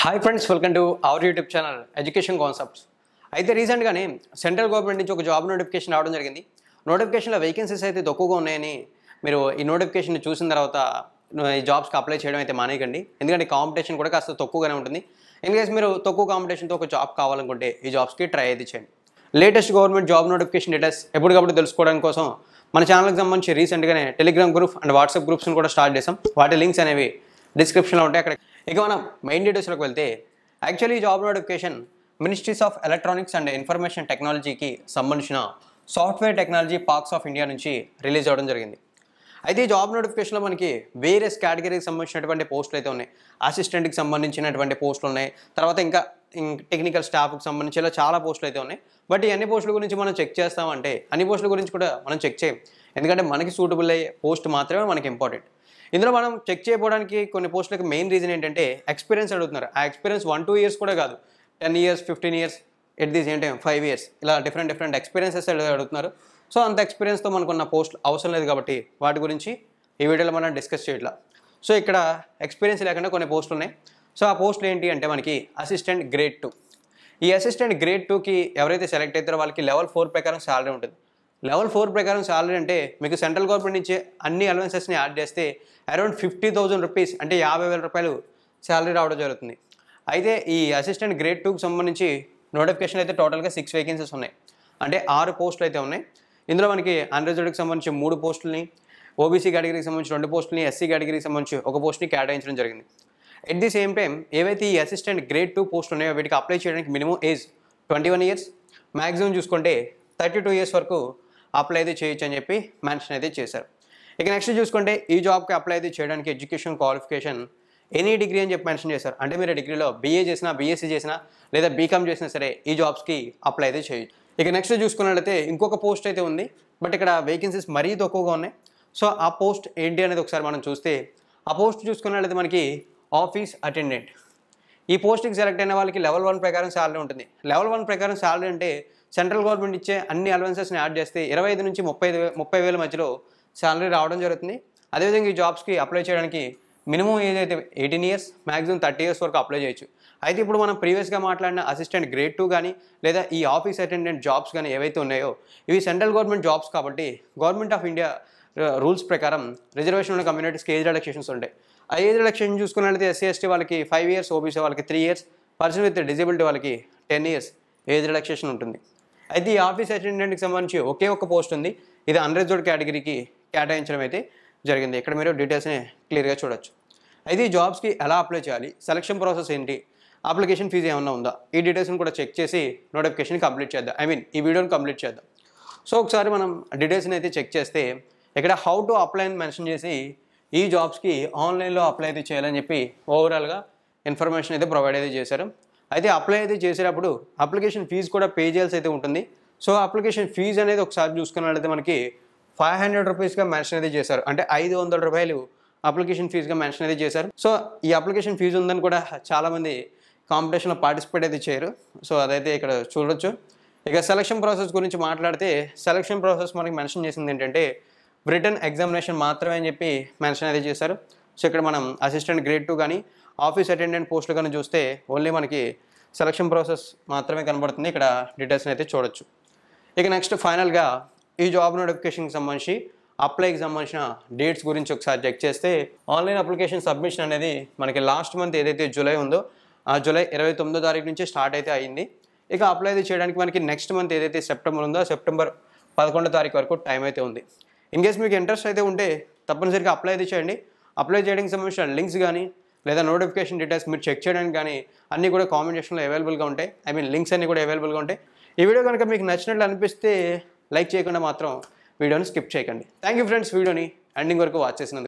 hi friends welcome to our YouTube channel education concepts అయితే రీసెంట్గానే central government నుంచి ఒక జాబ్ నోటిఫికేషన్ రావడం జరిగింది నోటిఫికేషన్లో వేకెన్సీస్ అయితే తక్కువగా ఉన్నాయని మీరు ఈ నోటిఫికేషన్ చూసిన తర్వాత ఈ జాబ్స్కి అప్లై చేయడం అయితే మానేయకండి ఎందుకంటే కాంపిటీషన్ కూడా కాస్త తక్కువగానే ఉంటుంది ఇన్ కేస్ మీరు తక్కువ కాంపిటీషన్తో ఒక జాబ్ కావాలనుకుంటే ఈ జాబ్స్కి ట్రై అయితే చేయండి latest government job notification details ఎప్పటికప్పుడు తెలుసుకోవడం కోసం మన ఛానల్కి సంబంధించి రీసెంట్గానే టెలిగ్రామ్ గ్రూప్ అండ్ వాట్సాప్ గ్రూప్స్ని కూడా స్టార్ట్ చేసాం వాటి లింక్స్ అనేవి డిస్క్రిప్షన్లో ఉంటాయి అక్కడ ఇక మనం మెయిన్ డీటెయిల్స్లోకి వెళ్తే actually job notification ministries of electronics and information టెక్నాలజీకి సంబంధించిన software technology parks of India నుంచి రిలీజ్ అవ్వడం జరిగింది అయితే ఈ జాబ్ నోటిఫికేషన్లో మనకి వేరియస్ కేటగిరీకి సంబంధించినటువంటి పోస్టులు అయితే ఉన్నాయి అసిస్టెంట్కి సంబంధించినటువంటి పోస్టులు ఉన్నాయి తర్వాత ఇంకా టెక్నికల్ స్టాఫ్కి సంబంధించి ఇలా చాలా పోస్టులు అయితే ఉన్నాయి బట్ ఈ అన్ని పోస్టుల గురించి మనం చెక్ చేస్తామంటే అన్ని పోస్టుల గురించి కూడా మనం చెక్ చేయం ఎందుకంటే మనకి సూటబుల్ అయ్యే పోస్ట్ మాత్రమే మనకి ఇంపార్టెంట్ ఇందులో మనం చెక్ చేయకపోవడానికి కొన్ని పోస్టులకు మెయిన్ రీజన్ ఏంటంటే ఎక్స్పీరియన్స్ అడుగుతున్నారు ఆ ఎక్స్పీరియన్స్ వన్ టూ ఇయర్స్ కూడా కాదు ten years fifteen years at the ఏంటి ఫైవ్ ఇయర్స్ ఇలా డిఫరెంట్ డిఫరెంట్ ఎక్స్పీరియన్సెస్ అడుగుతున్నారు సో అంత ఎక్స్పీరియన్స్తో మనకున్న పోస్ట్ అవసరం లేదు కాబట్టి వాటి గురించి ఈ వీడియోలో మనం డిస్కస్ చేయట్లా సో ఇక్కడ ఎక్స్పీరియన్స్ లేకుండా కొన్ని పోస్టులు ఉన్నాయి సో ఆ పోస్టులు ఏంటి అంటే మనకి అసిస్టెంట్ గ్రేడ్ టూ ఈ అసిస్టెంట్ గ్రేడ్ టూకి ఎవరైతే సెలెక్ట్ అవుతారో వాళ్ళకి లెవెల్ ఫోర్ ప్రకారం శాలరీ ఉంటుంది లెవెల్ ఫోర్ ప్రకారం సాలరీ అంటే మీకు సెంట్రల్ గవర్నమెంట్ నుంచి అన్ని అలవెన్సెస్ని యాడ్ చేస్తే అరౌండ్ ఫిఫ్టీ థౌజండ్ రూపీస్ అంటే యాభై వేల రూపాయలు శాలరీ రావడం జరుగుతుంది అయితే ఈ అసిస్టెంట్ గ్రేడ్ టూకి సంబంధించి నోటిఫికేషన్ అయితే టోటల్గా సిక్స్ వేకెన్సీస్ ఉన్నాయి అంటే ఆరు పోస్టులు అయితే ఉన్నాయి ఇందులో మనకి అన్రిజర్వ్డ్కి సంబంధించి మూడు పోస్టులని ఓబీసీ కేటగిరీకి సంబంధించి రెండు పోస్టుల్ని ఎస్సీ కేటగిరీకి సంబంధించి ఒక పోస్ట్ని కేటాయించడం జరిగింది ఎట్ ది సేమ్ టైం ఏవైతే ఈ అసిస్టెంట్ గ్రేడ్ టూ పోస్టులు ఉన్నాయో వీటికి అప్లై చేయడానికి minimum age twenty one years maximum చూసుకుంటే థర్టీ టూ ఇయర్స్ వరకు అప్లై అయితే చేయొచ్చు అని చెప్పి మెన్షన్ అయితే చేశారు ఇక నెక్స్ట్ చూసుకుంటే ఈ జాబ్కి అప్లై అయితే చేయడానికి ఎడ్యుకేషన్ క్వాలిఫికేషన్ ఎనీ డిగ్రీ అని చెప్పి మెన్షన్ చేశారు అంటే మీరు డిగ్రీలో బీఏ చేసినా బీఎస్సీ చేసినా లేదా బీకామ్ చేసినా సరే ఈ జాబ్స్కి అప్లై అయితే చేయొచ్చు ఇక నెక్స్ట్ చూసుకున్నట్లయితే ఇంకొక పోస్ట్ అయితే ఉంది బట్ ఇక్కడ వేకెన్సీస్ మరీ తక్కువగా ఉన్నాయి సో ఆ పోస్ట్ ఏంటి అనేది ఒకసారి మనం చూస్తే ఆ పోస్ట్ చూసుకున్నట్లయితే మనకి ఆఫీస్ అటెండెంట్ ఈ పోస్ట్కి సెలెక్ట్ అయిన వాళ్ళకి లెవెల్ వన్ ప్రకారం శాలరీ ఉంటుంది లెవెల్ వన్ ప్రకారం శాలరీ అంటే సెంట్రల్ గవర్నమెంట్ ఇచ్చే అన్ని అలవెన్సెస్ని యాడ్ చేస్తే ఇరవై ఐదు నుంచి ముప్పై ఐదు ముప్పై వేల మధ్యలో శాలరీ రావడం జరుగుతుంది అదేవిధంగా ఈ జాబ్స్కి అప్లై చేయడానికి మినిమం ఏదైతే eighteen years maximum thirty years వరకు అప్లై చేయొచ్చు అయితే ఇప్పుడు మనం ప్రీవియస్గా మాట్లాడిన అసిస్టెంట్ గ్రేడ్ టూ కానీ లేదా ఈ ఆఫీస్ అటెండెంట్ జాబ్స్ కానీ ఏవైతే ఉన్నాయో ఇవి సెంట్రల్ గవర్నమెంట్ జాబ్స్ కాబట్టి గవర్నమెంట్ ఆఫ్ ఇండియా రూల్స్ ప్రకారం రిజర్వేషన్ ఉన్న కమ్యూనిటీస్కి ఏజ్ రిలాక్సేషన్స్ ఉంటాయి ఆ ఏజ్ రిలాక్సేషన్ చూసుకున్నట్లయితే ఎస్సీ ఎస్టీ వాళ్ళకి ఫైవ్ ఇయర్స్ ఓబీసీ వాళ్ళకి three years person with disability వాళ్ళకి టెన్ ఇయర్స్ ఏజ్ రిలాక్సేషన్ ఉంటుంది అయితే ఈ ఆఫీస్ అటెండెంట్కి సంబంధించి ఒకే ఒక్క పోస్ట్ ఉంది ఇది అన్రిజర్వ్డ్ కేటగిరీకి కేటాయించడం అయితే జరిగింది ఇక్కడ మీరు డీటెయిల్స్ని క్లియర్గా చూడొచ్చు అయితే ఈ జాబ్స్కి ఎలా అప్లై చేయాలి సెలక్షన్ ప్రాసెస్ ఏంటి అప్లికేషన్ ఫీజు ఏమన్నా ఉందా ఈ డీటెయిల్స్ని కూడా చెక్ చేసి నోటిఫికేషన్ కంప్లీట్ చేద్దాం ఐ మీన్ ఈ వీడియోని కంప్లీట్ చేద్దాం సో ఒకసారి మనం డీటెయిల్స్ని అయితే చెక్ చేస్తే ఇక్కడ హౌ టు అప్లై అని మెన్షన్ చేసి ఈ జాబ్స్కి ఆన్లైన్లో అప్లై అయితే చేయాలని చెప్పి ఓవరాల్గా ఇన్ఫర్మేషన్ అయితే ప్రొవైడ్ అయితే చేశారు అయితే అప్లై అయితే చేసేటప్పుడు అప్లికేషన్ ఫీజు కూడా పే చేయాల్సి అయితే ఉంటుంది సో అప్లికేషన్ ఫీజు అనేది ఒకసారి చూసుకున్నట్లయితే మనకి ఫైవ్ హండ్రెడ్ రూపీస్గా మెన్షన్ అయితే చేశారు అంటే ఐదు వందల రూపాయలు అప్లికేషన్ ఫీజుగా మెన్షన్ అయితే చేశారు సో ఈ అప్లికేషన్ ఫీజు ఉందని కూడా చాలామంది కాంపిటీషన్లో పార్టిసిపేట్ అయితే చేయరు సో అదైతే ఇక్కడ చూడవచ్చు ఇక సెలక్షన్ ప్రాసెస్ గురించి మాట్లాడితే సెలక్షన్ ప్రాసెస్ మనకి మెన్షన్ చేసింది ఏంటంటే బ్రిటన్ ఎగ్జామినేషన్ మాత్రమే అని చెప్పి మెన్షన్ అయితే చేశారు సో ఇక్కడ మనం అసిస్టెంట్ గ్రేడ్ టూ కానీ ఆఫీస్ అటెండెంట్ పోస్టులు కానీ చూస్తే ఓన్లీ మనకి సెలక్షన్ ప్రాసెస్ మాత్రమే కనబడుతుంది ఇక్కడ డీటెయిల్స్ని అయితే చూడొచ్చు ఇక నెక్స్ట్ ఫైనల్గా ఈ జాబ్ నోటిఫికేషన్కి సంబంధించి అప్లైకి సంబంధించిన డేట్స్ గురించి ఒకసారి చెక్ చేస్తే ఆన్లైన్ అప్లికేషన్ సబ్మిషన్ అనేది మనకి లాస్ట్ మంత్ ఏదైతే జూలై ఉందో ఆ జూలై ఇరవై తొమ్మిదో తారీఖు నుంచి స్టార్ట్ అయితే అయింది ఇక అప్లై అయితే చేయడానికి మనకి నెక్స్ట్ మంత్ ఏదైతే సెప్టెంబర్ ఉందో సెప్టెంబర్ పదకొండో తారీఖు వరకు టైం అయితే ఉంది ఇన్ కేస్ మీకు ఇంట్రెస్ట్ అయితే ఉంటే తప్పనిసరిగా అప్లై అయితే చేయండి అప్లై చేయడానికి సంబంధించిన లింక్స్ కానీ లేదా నోటిఫికేషన్ డీటెయిల్స్ మీరు చెక్ చేయడానికి కానీ అన్నీ కూడా కామెంట్ సెక్షన్లో అవైలబుల్గా ఉంటాయి ఐ మీన్ లింక్స్ అన్నీ కూడా అవైలబుల్గా ఉంటాయి ఈ వీడియో కనుక మీకు నచ్చినట్లు అనిపిస్తే లైక్ చేయకుండా మాత్రం వీడియోని స్కిప్ చేయకండి థ్యాంక్ యూ ఫ్రెండ్స్ వీడియోని ఎండింగ్ వరకు వాచ్ చేసినందుకు